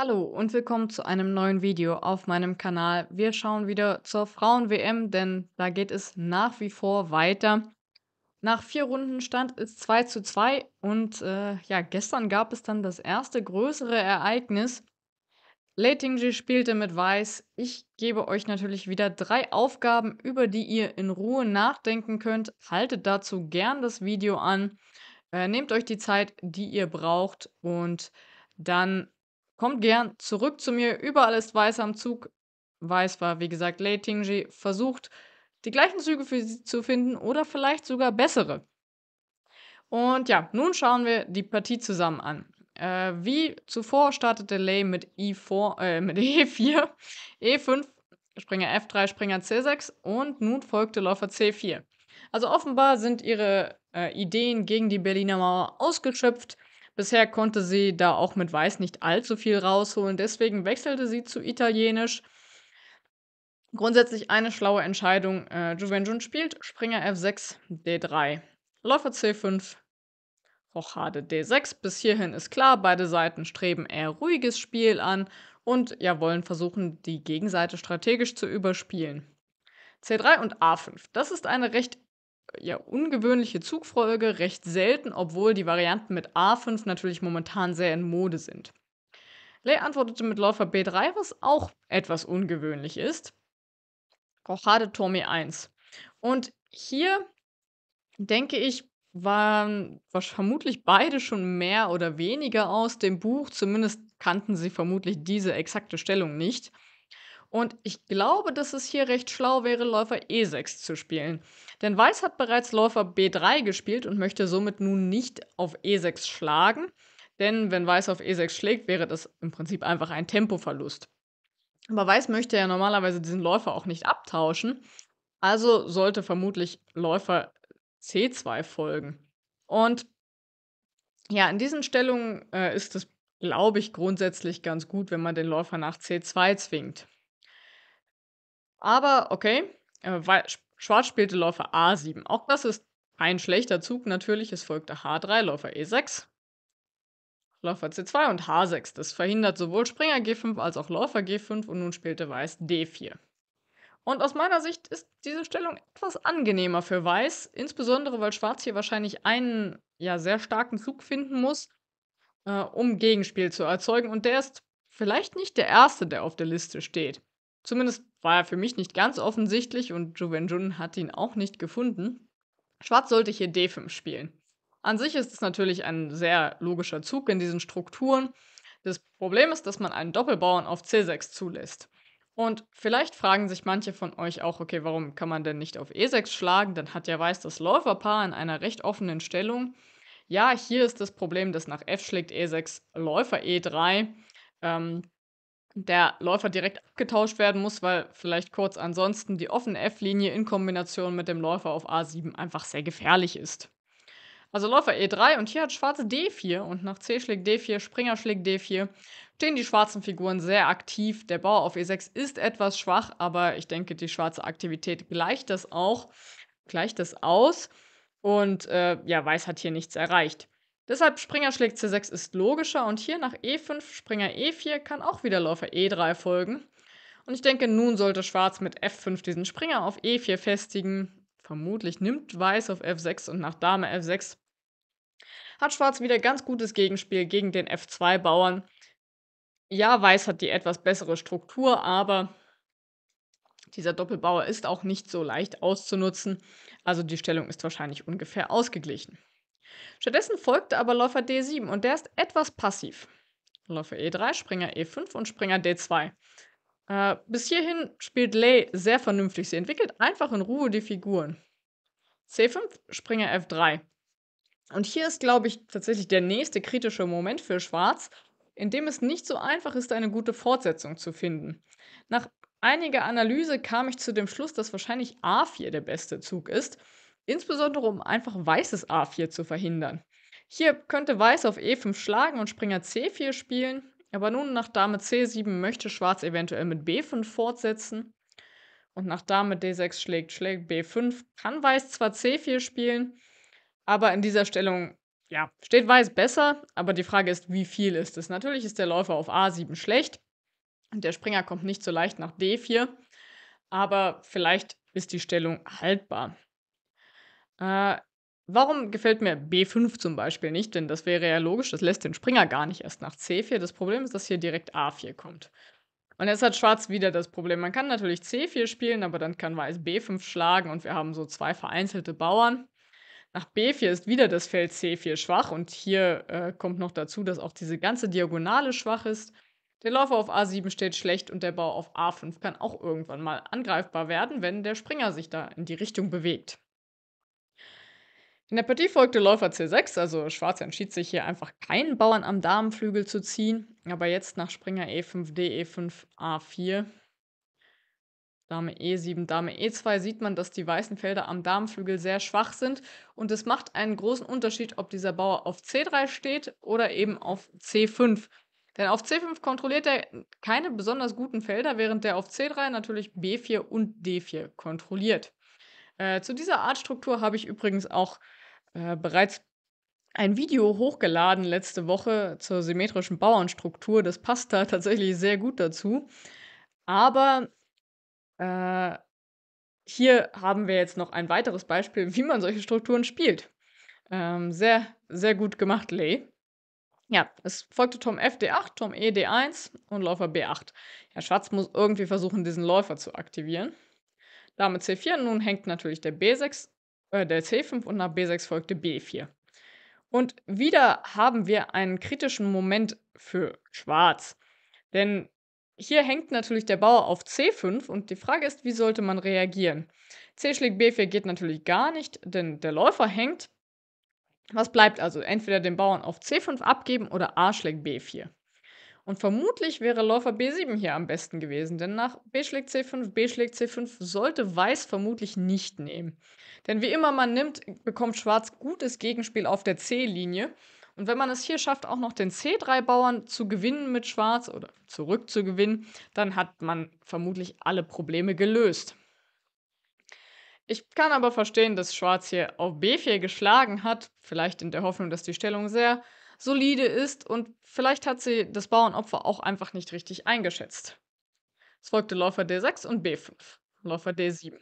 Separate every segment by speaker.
Speaker 1: Hallo und willkommen zu einem neuen Video auf meinem Kanal. Wir schauen wieder zur Frauen-WM, denn da geht es nach wie vor weiter. Nach vier Runden stand es 2 zu 2 und äh, ja, gestern gab es dann das erste größere Ereignis. Leitingi spielte mit Weiß. Ich gebe euch natürlich wieder drei Aufgaben, über die ihr in Ruhe nachdenken könnt. Haltet dazu gern das Video an. Äh, nehmt euch die Zeit, die ihr braucht und dann Kommt gern zurück zu mir, überall ist Weiß am Zug. Weiß war, wie gesagt, Lei Tingji, versucht, die gleichen Züge für sie zu finden oder vielleicht sogar bessere. Und ja, nun schauen wir die Partie zusammen an. Äh, wie zuvor startete Lei mit, I4, äh, mit E4, E5, Springer F3, Springer C6 und nun folgte Läufer C4. Also offenbar sind ihre äh, Ideen gegen die Berliner Mauer ausgeschöpft Bisher konnte sie da auch mit Weiß nicht allzu viel rausholen, deswegen wechselte sie zu Italienisch. Grundsätzlich eine schlaue Entscheidung. Äh, Juvenjun spielt Springer F6, D3, Läufer C5, Rochade D6. Bis hierhin ist klar, beide Seiten streben eher ruhiges Spiel an und ja wollen versuchen, die Gegenseite strategisch zu überspielen. C3 und A5. Das ist eine recht ja, ungewöhnliche Zugfolge, recht selten, obwohl die Varianten mit A5 natürlich momentan sehr in Mode sind. Ley antwortete mit Läufer B3, was auch etwas ungewöhnlich ist. Rochade Turm E1. Und hier, denke ich, waren vermutlich beide schon mehr oder weniger aus dem Buch, zumindest kannten sie vermutlich diese exakte Stellung nicht. Und ich glaube, dass es hier recht schlau wäre, Läufer E6 zu spielen. Denn Weiß hat bereits Läufer B3 gespielt und möchte somit nun nicht auf E6 schlagen. Denn wenn Weiß auf E6 schlägt, wäre das im Prinzip einfach ein Tempoverlust. Aber Weiß möchte ja normalerweise diesen Läufer auch nicht abtauschen. Also sollte vermutlich Läufer C2 folgen. Und ja, in diesen Stellungen äh, ist es, glaube ich, grundsätzlich ganz gut, wenn man den Läufer nach C2 zwingt. Aber okay, äh, Schwarz spielte Läufer A7. Auch das ist ein schlechter Zug natürlich. Es folgte H3, Läufer E6, Läufer C2 und H6. Das verhindert sowohl Springer G5 als auch Läufer G5 und nun spielte Weiß D4. Und aus meiner Sicht ist diese Stellung etwas angenehmer für Weiß, insbesondere weil Schwarz hier wahrscheinlich einen ja sehr starken Zug finden muss, äh, um Gegenspiel zu erzeugen. Und der ist vielleicht nicht der erste, der auf der Liste steht. Zumindest war ja für mich nicht ganz offensichtlich und Juvenjun hat ihn auch nicht gefunden. Schwarz sollte hier D5 spielen. An sich ist es natürlich ein sehr logischer Zug in diesen Strukturen. Das Problem ist, dass man einen Doppelbauern auf C6 zulässt. Und vielleicht fragen sich manche von euch auch, okay, warum kann man denn nicht auf E6 schlagen? Dann hat ja Weiß das Läuferpaar in einer recht offenen Stellung. Ja, hier ist das Problem, dass nach F schlägt E6 Läufer E3. Ähm, der Läufer direkt abgetauscht werden muss, weil vielleicht kurz ansonsten die offene F-Linie in Kombination mit dem Läufer auf A7 einfach sehr gefährlich ist. Also Läufer E3 und hier hat Schwarze D4 und nach C schlägt D4, Springer schlägt D4, stehen die schwarzen Figuren sehr aktiv. Der Bauer auf E6 ist etwas schwach, aber ich denke, die schwarze Aktivität gleicht das auch, gleicht das aus und äh, ja, Weiß hat hier nichts erreicht. Deshalb Springer schlägt C6 ist logischer und hier nach E5 Springer E4 kann auch wieder Läufer E3 folgen. Und ich denke, nun sollte Schwarz mit F5 diesen Springer auf E4 festigen. Vermutlich nimmt Weiß auf F6 und nach Dame F6 hat Schwarz wieder ganz gutes Gegenspiel gegen den F2-Bauern. Ja, Weiß hat die etwas bessere Struktur, aber dieser Doppelbauer ist auch nicht so leicht auszunutzen. Also die Stellung ist wahrscheinlich ungefähr ausgeglichen. Stattdessen folgte aber Läufer D7 und der ist etwas passiv. Läufer E3, Springer E5 und Springer D2. Äh, bis hierhin spielt Lay sehr vernünftig. Sie entwickelt einfach in Ruhe die Figuren. C5, Springer F3. Und hier ist, glaube ich, tatsächlich der nächste kritische Moment für Schwarz, in dem es nicht so einfach ist, eine gute Fortsetzung zu finden. Nach einiger Analyse kam ich zu dem Schluss, dass wahrscheinlich A4 der beste Zug ist insbesondere um einfach weißes A4 zu verhindern. Hier könnte Weiß auf E5 schlagen und Springer C4 spielen, aber nun nach Dame C7 möchte Schwarz eventuell mit B5 fortsetzen. Und nach Dame D6 schlägt, schlägt B5, kann Weiß zwar C4 spielen, aber in dieser Stellung, ja, steht Weiß besser, aber die Frage ist, wie viel ist es? Natürlich ist der Läufer auf A7 schlecht und der Springer kommt nicht so leicht nach D4, aber vielleicht ist die Stellung haltbar. Äh, warum gefällt mir B5 zum Beispiel nicht? Denn das wäre ja logisch, das lässt den Springer gar nicht erst nach C4. Das Problem ist, dass hier direkt A4 kommt. Und jetzt hat Schwarz wieder das Problem. Man kann natürlich C4 spielen, aber dann kann Weiß B5 schlagen und wir haben so zwei vereinzelte Bauern. Nach B4 ist wieder das Feld C4 schwach und hier äh, kommt noch dazu, dass auch diese ganze Diagonale schwach ist. Der Läufer auf A7 steht schlecht und der Bau auf A5 kann auch irgendwann mal angreifbar werden, wenn der Springer sich da in die Richtung bewegt. In der Partie folgte Läufer C6, also Schwarz entschied sich hier einfach keinen Bauern am Damenflügel zu ziehen, aber jetzt nach Springer E5, D, e 5 A4, Dame E7, Dame E2 sieht man, dass die weißen Felder am Damenflügel sehr schwach sind und es macht einen großen Unterschied, ob dieser Bauer auf C3 steht oder eben auf C5. Denn auf C5 kontrolliert er keine besonders guten Felder, während der auf C3 natürlich B4 und D4 kontrolliert. Äh, zu dieser Artstruktur habe ich übrigens auch äh, bereits ein Video hochgeladen letzte Woche zur symmetrischen Bauernstruktur. Das passt da tatsächlich sehr gut dazu. Aber äh, hier haben wir jetzt noch ein weiteres Beispiel, wie man solche Strukturen spielt. Ähm, sehr, sehr gut gemacht, Lee. Ja, es folgte Tom fd 8 Tom ed 1 und Läufer B8. Herr Schwarz muss irgendwie versuchen, diesen Läufer zu aktivieren. Dame C4, nun hängt natürlich der B6 äh, der C5 und nach B6 folgte B4. Und wieder haben wir einen kritischen Moment für Schwarz. Denn hier hängt natürlich der Bauer auf C5 und die Frage ist, wie sollte man reagieren? C schlägt B4 geht natürlich gar nicht, denn der Läufer hängt. Was bleibt also? Entweder den Bauern auf C5 abgeben oder A schlägt B4. Und vermutlich wäre Läufer B7 hier am besten gewesen, denn nach B schlägt C5, B schlägt C5 sollte Weiß vermutlich nicht nehmen. Denn wie immer man nimmt, bekommt Schwarz gutes Gegenspiel auf der C-Linie. Und wenn man es hier schafft, auch noch den C3-Bauern zu gewinnen mit Schwarz oder zurückzugewinnen, dann hat man vermutlich alle Probleme gelöst. Ich kann aber verstehen, dass Schwarz hier auf B4 geschlagen hat, vielleicht in der Hoffnung, dass die Stellung sehr solide ist und vielleicht hat sie das Bauernopfer auch einfach nicht richtig eingeschätzt. Es folgte Läufer D6 und B5, Läufer D7.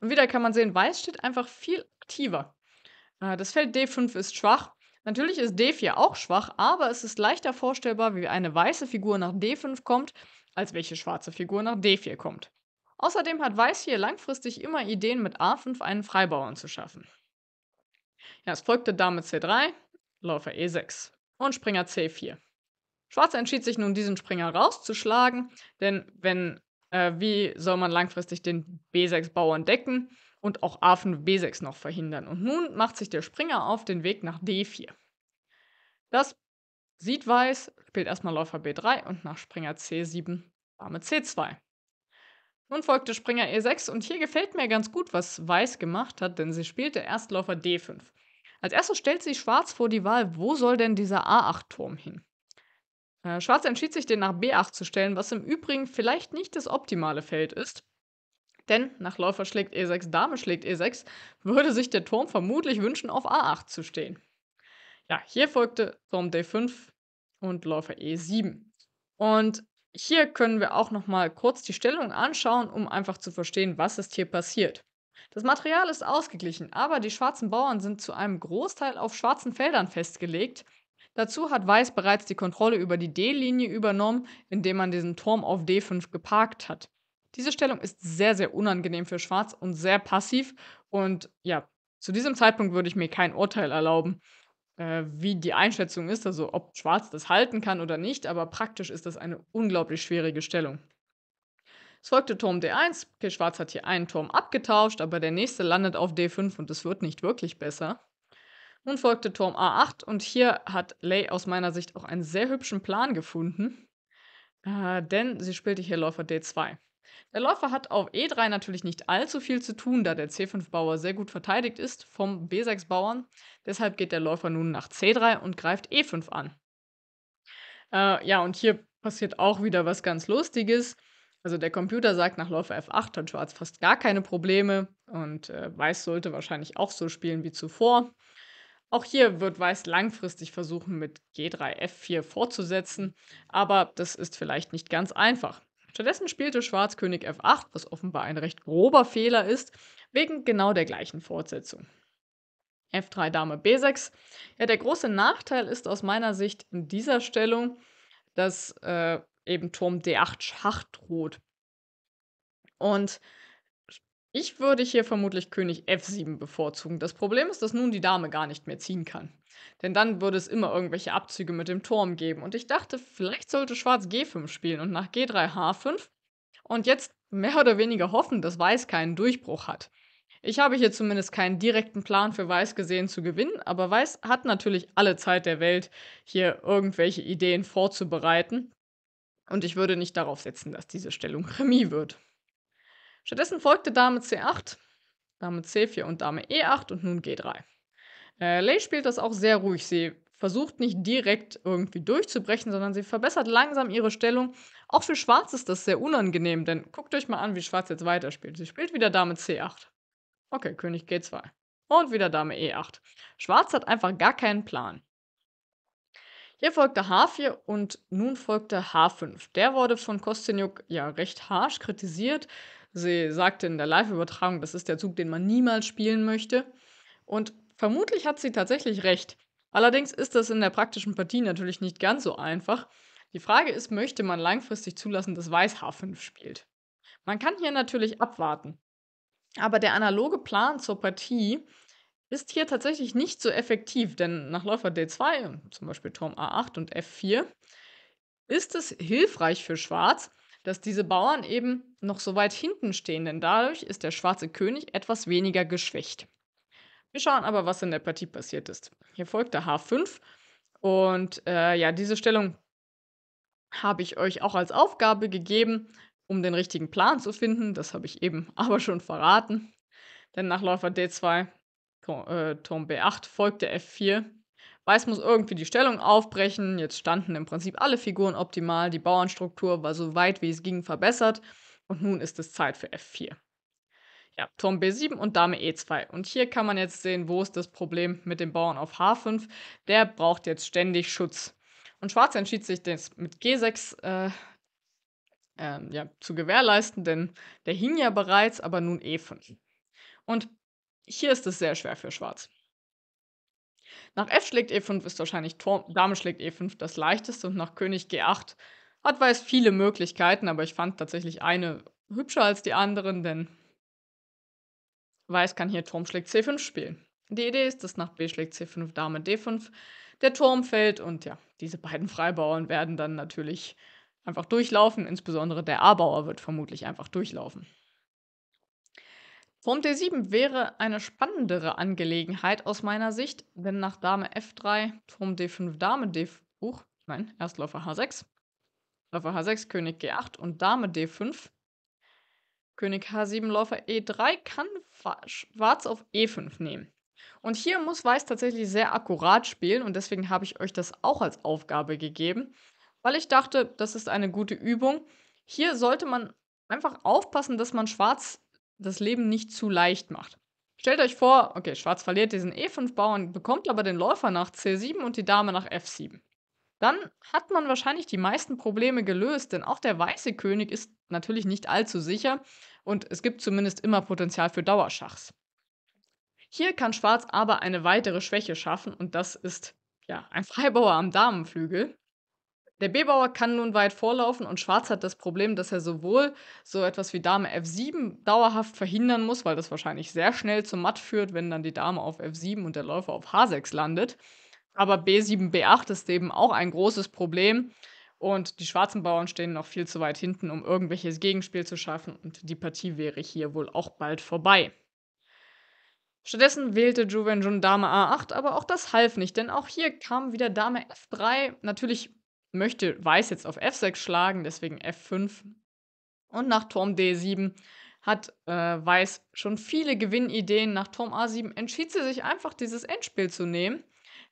Speaker 1: Und wieder kann man sehen, Weiß steht einfach viel aktiver. Äh, das Feld D5 ist schwach. Natürlich ist D4 auch schwach, aber es ist leichter vorstellbar, wie eine weiße Figur nach D5 kommt, als welche schwarze Figur nach D4 kommt. Außerdem hat Weiß hier langfristig immer Ideen, mit A5 einen Freibauern zu schaffen. Ja, es folgte Dame C3, Läufer E6 und Springer C4. Schwarz entschied sich nun, diesen Springer rauszuschlagen, denn wenn, äh, wie soll man langfristig den B6-Bauern decken und auch A5 B6 noch verhindern? Und nun macht sich der Springer auf den Weg nach D4. Das sieht Weiß, spielt erstmal Läufer B3 und nach Springer C7 Dame C2. Nun folgte Springer E6 und hier gefällt mir ganz gut, was Weiß gemacht hat, denn sie spielte erst Läufer D5. Als erstes stellt sich Schwarz vor die Wahl, wo soll denn dieser A8-Turm hin? Äh, Schwarz entschied sich, den nach B8 zu stellen, was im Übrigen vielleicht nicht das optimale Feld ist. Denn nach Läufer schlägt E6, Dame schlägt E6, würde sich der Turm vermutlich wünschen, auf A8 zu stehen. Ja, hier folgte Turm D5 und Läufer E7. Und hier können wir auch nochmal kurz die Stellung anschauen, um einfach zu verstehen, was ist hier passiert. Das Material ist ausgeglichen, aber die schwarzen Bauern sind zu einem Großteil auf schwarzen Feldern festgelegt. Dazu hat Weiß bereits die Kontrolle über die D-Linie übernommen, indem man diesen Turm auf D5 geparkt hat. Diese Stellung ist sehr, sehr unangenehm für Schwarz und sehr passiv. Und ja, zu diesem Zeitpunkt würde ich mir kein Urteil erlauben, äh, wie die Einschätzung ist, also ob Schwarz das halten kann oder nicht, aber praktisch ist das eine unglaublich schwierige Stellung. Es folgte Turm D1. Okay, Schwarz hat hier einen Turm abgetauscht, aber der nächste landet auf D5 und es wird nicht wirklich besser. Nun folgte Turm A8 und hier hat Lei aus meiner Sicht auch einen sehr hübschen Plan gefunden, äh, denn sie spielte hier Läufer D2. Der Läufer hat auf E3 natürlich nicht allzu viel zu tun, da der C5-Bauer sehr gut verteidigt ist vom B6-Bauern. Deshalb geht der Läufer nun nach C3 und greift E5 an. Äh, ja, und hier passiert auch wieder was ganz Lustiges. Also der Computer sagt, nach Läufer F8 hat Schwarz fast gar keine Probleme und äh, Weiß sollte wahrscheinlich auch so spielen wie zuvor. Auch hier wird Weiß langfristig versuchen, mit G3 F4 fortzusetzen, aber das ist vielleicht nicht ganz einfach. Stattdessen spielte Schwarz König F8, was offenbar ein recht grober Fehler ist, wegen genau der gleichen Fortsetzung. F3 Dame B6. Ja, der große Nachteil ist aus meiner Sicht in dieser Stellung, dass äh, eben Turm D8 Schach droht. Und ich würde hier vermutlich König F7 bevorzugen. Das Problem ist, dass nun die Dame gar nicht mehr ziehen kann. Denn dann würde es immer irgendwelche Abzüge mit dem Turm geben. Und ich dachte, vielleicht sollte Schwarz G5 spielen und nach G3 H5 und jetzt mehr oder weniger hoffen, dass Weiß keinen Durchbruch hat. Ich habe hier zumindest keinen direkten Plan für Weiß gesehen zu gewinnen, aber Weiß hat natürlich alle Zeit der Welt, hier irgendwelche Ideen vorzubereiten. Und ich würde nicht darauf setzen, dass diese Stellung Remis wird. Stattdessen folgte Dame C8, Dame C4 und Dame E8 und nun G3. Äh, Lay spielt das auch sehr ruhig. Sie versucht nicht direkt irgendwie durchzubrechen, sondern sie verbessert langsam ihre Stellung. Auch für Schwarz ist das sehr unangenehm, denn guckt euch mal an, wie Schwarz jetzt weiterspielt. Sie spielt wieder Dame C8. Okay, König G2. Und wieder Dame E8. Schwarz hat einfach gar keinen Plan. Hier folgte H4 und nun folgte H5. Der wurde von Kostinjuk ja recht harsch kritisiert. Sie sagte in der Live-Übertragung, das ist der Zug, den man niemals spielen möchte. Und vermutlich hat sie tatsächlich recht. Allerdings ist das in der praktischen Partie natürlich nicht ganz so einfach. Die Frage ist, möchte man langfristig zulassen, dass Weiß H5 spielt? Man kann hier natürlich abwarten. Aber der analoge Plan zur Partie ist hier tatsächlich nicht so effektiv, denn nach Läufer D2, zum Beispiel Turm A8 und F4, ist es hilfreich für Schwarz, dass diese Bauern eben noch so weit hinten stehen, denn dadurch ist der schwarze König etwas weniger geschwächt. Wir schauen aber, was in der Partie passiert ist. Hier folgt der H5 und äh, ja, diese Stellung habe ich euch auch als Aufgabe gegeben, um den richtigen Plan zu finden. Das habe ich eben aber schon verraten. Denn nach Läufer D2 Turm, äh, Turm B8 folgte F4. Weiß muss irgendwie die Stellung aufbrechen. Jetzt standen im Prinzip alle Figuren optimal. Die Bauernstruktur war so weit wie es ging verbessert. Und nun ist es Zeit für F4. Ja, Turm B7 und Dame E2. Und hier kann man jetzt sehen, wo ist das Problem mit dem Bauern auf H5. Der braucht jetzt ständig Schutz. Und Schwarz entschied sich, das mit G6 äh, ähm, ja, zu gewährleisten, denn der hing ja bereits, aber nun E5. Und hier ist es sehr schwer für Schwarz. Nach F schlägt E5 ist wahrscheinlich Turm, Dame schlägt E5 das leichteste und nach König G8 hat Weiß viele Möglichkeiten, aber ich fand tatsächlich eine hübscher als die anderen, denn Weiß kann hier Turm schlägt C5 spielen. Die Idee ist, dass nach B schlägt C5 Dame D5 der Turm fällt und ja, diese beiden Freibauern werden dann natürlich einfach durchlaufen, insbesondere der A-Bauer wird vermutlich einfach durchlaufen. Turm D7 wäre eine spannendere Angelegenheit aus meiner Sicht, denn nach Dame F3, Turm D5, Dame D... Huch, nein, erst Läufer H6. Läufer H6, König G8 und Dame D5. König H7, Läufer E3 kann Schwarz auf E5 nehmen. Und hier muss Weiß tatsächlich sehr akkurat spielen und deswegen habe ich euch das auch als Aufgabe gegeben, weil ich dachte, das ist eine gute Übung. Hier sollte man einfach aufpassen, dass man Schwarz das Leben nicht zu leicht macht. Stellt euch vor, okay, Schwarz verliert diesen E5-Bauern, bekommt aber den Läufer nach C7 und die Dame nach F7. Dann hat man wahrscheinlich die meisten Probleme gelöst, denn auch der weiße König ist natürlich nicht allzu sicher und es gibt zumindest immer Potenzial für Dauerschachs. Hier kann Schwarz aber eine weitere Schwäche schaffen und das ist ja ein Freibauer am Damenflügel. Der B-Bauer kann nun weit vorlaufen und Schwarz hat das Problem, dass er sowohl so etwas wie Dame F7 dauerhaft verhindern muss, weil das wahrscheinlich sehr schnell zum Matt führt, wenn dann die Dame auf F7 und der Läufer auf H6 landet. Aber B7, B8 ist eben auch ein großes Problem. Und die schwarzen Bauern stehen noch viel zu weit hinten, um irgendwelches Gegenspiel zu schaffen. Und die Partie wäre hier wohl auch bald vorbei. Stattdessen wählte Juven Jun Dame A8, aber auch das half nicht, denn auch hier kam wieder Dame F3, natürlich möchte Weiß jetzt auf F6 schlagen, deswegen F5. Und nach Turm D7 hat äh, Weiß schon viele Gewinnideen. Nach Turm A7 entschied sie sich einfach, dieses Endspiel zu nehmen.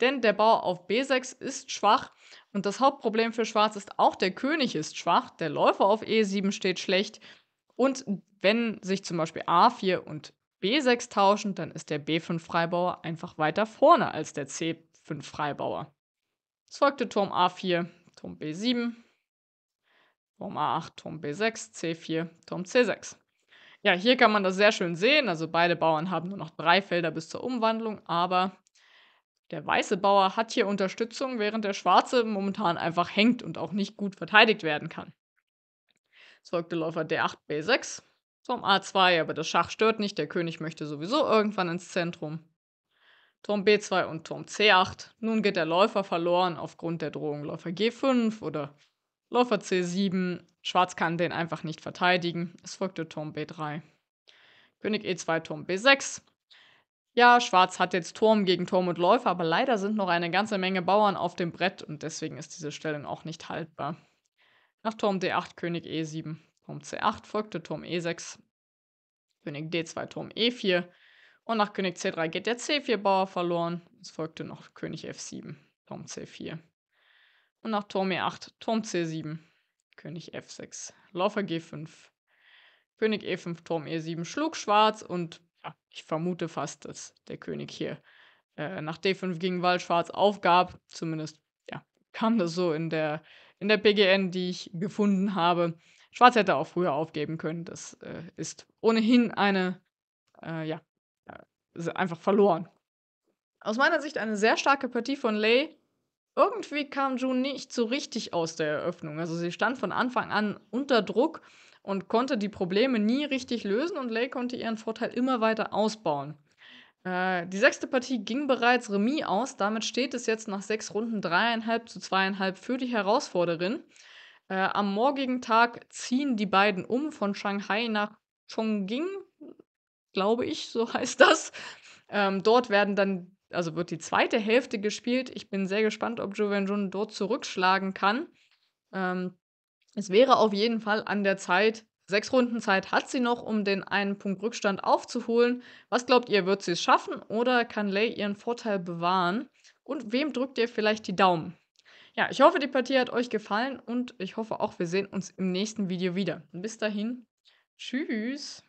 Speaker 1: Denn der Bauer auf B6 ist schwach und das Hauptproblem für Schwarz ist auch, der König ist schwach, der Läufer auf E7 steht schlecht und wenn sich zum Beispiel A4 und B6 tauschen, dann ist der B5-Freibauer einfach weiter vorne als der C5-Freibauer. Es folgte Turm A4, Turm B7, Turm A8, Turm B6, C4, Turm C6. Ja, hier kann man das sehr schön sehen. Also beide Bauern haben nur noch drei Felder bis zur Umwandlung, aber der weiße Bauer hat hier Unterstützung, während der schwarze momentan einfach hängt und auch nicht gut verteidigt werden kann. Es folgte Läufer D8, B6, Turm A2, aber das Schach stört nicht, der König möchte sowieso irgendwann ins Zentrum. Turm B2 und Turm C8. Nun geht der Läufer verloren aufgrund der Drohung Läufer G5 oder Läufer C7. Schwarz kann den einfach nicht verteidigen. Es folgte Turm B3. König E2, Turm B6. Ja, Schwarz hat jetzt Turm gegen Turm und Läufer, aber leider sind noch eine ganze Menge Bauern auf dem Brett und deswegen ist diese Stellung auch nicht haltbar. Nach Turm D8, König E7, Turm C8 folgte Turm E6, König D2, Turm E4, und nach König C3 geht der C4-Bauer verloren. Es folgte noch König F7, Turm C4. Und nach Turm E8, Turm C7, König F6, Läufer G5, König E5, Turm E7, schlug schwarz und ja, ich vermute fast, dass der König hier äh, nach D5 gegen Waldschwarz aufgab. Zumindest ja, kam das so in der, in der PGN, die ich gefunden habe. Schwarz hätte auch früher aufgeben können. Das äh, ist ohnehin eine äh, ja, einfach verloren. Aus meiner Sicht eine sehr starke Partie von Lei. Irgendwie kam June nicht so richtig aus der Eröffnung. Also sie stand von Anfang an unter Druck und konnte die Probleme nie richtig lösen und Lei konnte ihren Vorteil immer weiter ausbauen. Äh, die sechste Partie ging bereits Remis aus. Damit steht es jetzt nach sechs Runden dreieinhalb zu zweieinhalb für die Herausforderin. Äh, am morgigen Tag ziehen die beiden um von Shanghai nach Chongqing glaube ich, so heißt das. Ähm, dort werden dann, also wird die zweite Hälfte gespielt. Ich bin sehr gespannt, ob Juvenjun dort zurückschlagen kann. Ähm, es wäre auf jeden Fall an der Zeit. Sechs Runden Zeit hat sie noch, um den einen Punkt Rückstand aufzuholen. Was glaubt ihr, wird sie es schaffen oder kann Lay ihren Vorteil bewahren? Und wem drückt ihr vielleicht die Daumen? Ja, ich hoffe, die Partie hat euch gefallen und ich hoffe auch, wir sehen uns im nächsten Video wieder. Bis dahin, tschüss.